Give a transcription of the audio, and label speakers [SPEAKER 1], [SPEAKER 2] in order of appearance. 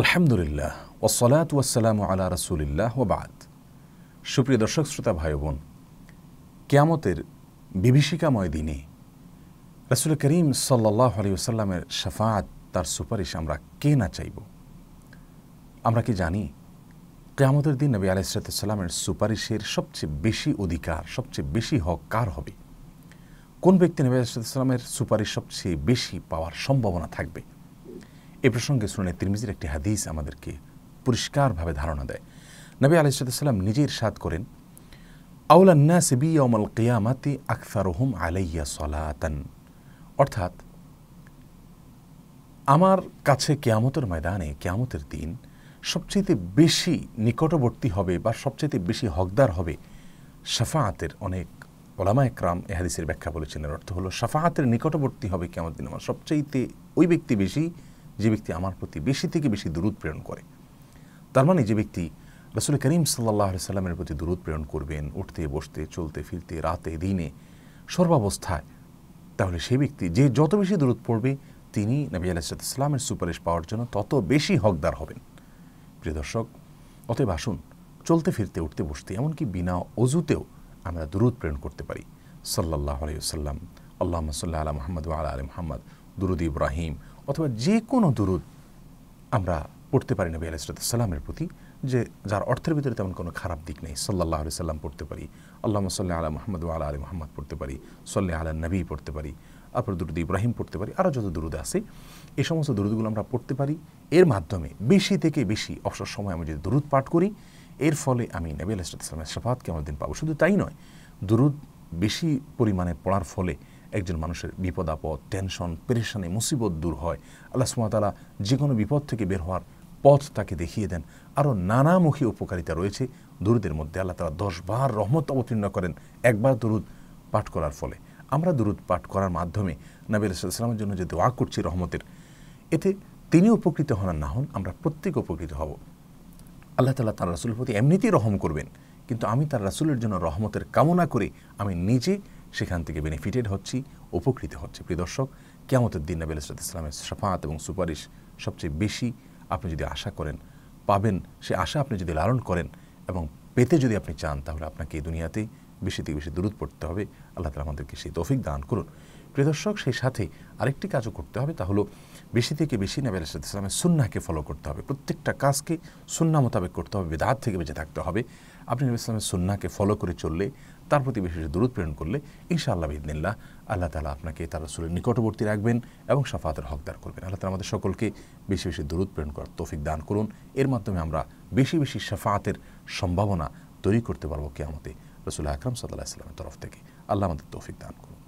[SPEAKER 1] আলহামদুলিল্লাহ ওসলাত ওয়াসালাম আলা রসুলিল্লাহ বাদ সুপ্রিয় দর্শক শ্রোতা ভাই বোন কেয়ামতের বিভীষিকাময় দিনে রাসুল করিম সাল্লাহ আলী ওসাল্লামের শাফাত তার সুপারিশ আমরা কে না চাইব আমরা কি জানি কেয়ামতের দিন নবী আলাইসালামের সুপারিশের সবচেয়ে বেশি অধিকার সবচেয়ে বেশি হক কার হবে কোন ব্যক্তি নবী আলাইসালামের সুপারিশ সবচেয়ে বেশি পাওয়ার সম্ভাবনা থাকবে এ প্রসঙ্গে শুনে তিরমিজির একটি হাদিস আমাদেরকে পরিষ্কারভাবে ধারণা দেয় নবী আলাইসাল্লাম নিজের সাদ করেন আউলান্না সিবি অমল কেয়ামাতি আখতারহম আলাইয়া সলাতান অর্থাৎ আমার কাছে কেয়ামতের ময়দানে কেয়ামতের দিন সবচেয়ে বেশি নিকটবর্তী হবে বা সবচেয়ে বেশি হকদার হবে সাফাহাতের অনেক ওলামা একরাম এহাদিসের ব্যাখ্যা বলেছেন এর অর্থ হলো সাফাহাতের নিকটবর্তী হবে কেমন দিন আমার সবচেয়ে ওই ব্যক্তি বেশি যে ব্যক্তি আমার প্রতি বেশি থেকে বেশি দূরত প্রেরণ করে তার মানে যে ব্যক্তি রসুল করিম সাল্লাহ সাল্লামের প্রতি দূরত প্রেরণ করবেন উঠতে বসতে চলতে ফিরতে রাতে দিনে সর্বাবস্থায় তাহলে সেই ব্যক্তি যে যত বেশি দূরত পড়বে তিনি নবী ইসলামের সুপারিশ পাওয়ার জন্য তত বেশি হকদার হবেন প্রিয় দর্শক অতএব আসুন চলতে ফিরতে উঠতে বসতে এমনকি বিনা অজুতেও আমরা দূরত প্রেরণ করতে পারি সাল্লাহ আলাইসাল্লাম আল্লাহ সাল্লাহ আলা মোহাম্মদ আলা আলী মোহাম্মদ দুরুদ ইব্রাহিম অথবা যে কোনো দুরুদ আমরা পড়তে পারি নবী সাল্লামের প্রতি যে যার অর্থের ভিতরে তেমন কোনো খারাপ দিক নেই সাল্লাহ আলি সাল্লাম পড়তে পারি আল্লাহ সাল্লাহ আলা মোহাম্মদ আলা আলী মোহাম্মদ পড়তে পারি সাল্লাহ আলা নবী পড়তে পারি আপনার দুরুদ ইব্রাহিম পড়তে পারি আরও যত দুরুদ আছে এই সমস্ত দুরুদগুলো আমরা পড়তে পারি এর মাধ্যমে বেশি থেকে বেশি অবসর সময় আমি যদি দুরুদ পাঠ করি এর ফলে আমি নবী আলাইসালামের সাফাতকে আমার দিন পাবো শুধু তাই নয় দুরুদ বেশি পরিমাণে পড়ার ফলে একজন মানুষের বিপদ আপদ টেনশন পেরেশানি মুসিবত দূর হয় আল্লাহ সুমাতালা যে কোনো বিপদ থেকে বের হওয়ার পথ তাকে দেখিয়ে দেন আরও নানামুখী উপকারিতা রয়েছে দুরুদের মধ্যে আল্লাহ তালা দশবার রহমত অবতীর্ণ করেন একবার দুরুদ পাঠ করার ফলে আমরা দুরুদ পাঠ করার মাধ্যমে নবী সাল্লামের জন্য যে দোয়া করছি রহমতের এতে তিনি উপকৃত হন না হন আমরা প্রত্যেকে উপকৃত হব আল্লাহ তালা তার রাসুলের প্রতি এমনিতেই রহম করবেন কিন্তু আমি তার রাসুলের জন্য রহমতের কামনা করে আমি নিজে সেখান থেকে বেনিফিটেড হচ্ছি উপকৃত হচ্ছে প্রিয় দর্শক কেমতের দিন নাবি আলাইসালাত ইসলামের সাফাত এবং সুপারিশ সবচেয়ে বেশি আপনি যদি আশা করেন পাবেন সে আশা আপনি যদি লালন করেন এবং পেতে যদি আপনি চান তাহলে আপনাকে এই দুনিয়াতেই বেশি থেকে বেশি দূরত পড়তে হবে আল্লাহ তালা আমাদেরকে সেই তৌফিক দান করুন প্রিয় দর্শক সেই সাথে আরেকটি কাজও করতে হবে তা হলো বেশি থেকে বেশি নবী ইসলামের সুন্নাকে ফলো করতে হবে প্রত্যেকটা কাজকে সুন্না মোতাবেক করতে হবে বেদাত থেকে বেঁচে থাকতে হবে আপনি ইসলামের সুন্নাকে ফলো করে চললে তার প্রতি বিশেষ দূরত প্রেরণ করলে ইনশাআল্লাহ বিদিনিল্লাহ আল্লাহ তালা আপনাকে তার রসুলের নিকটবর্তী রাখবেন এবং সাফাতের হকদার করবেন আল্লাহ তালা আমাদের সকলকে বেশি বেশি দূরত প্রেরণ করার তৌফিক দান করুন এর মাধ্যমে আমরা বেশি বেশি সাফাতের সম্ভাবনা তৈরি করতে পারবো কে আমাদের রসুল আকরাম সাল্লাহ ইসলামের তরফ থেকে আল্লাহ আমাদের তৌফিক দান করুন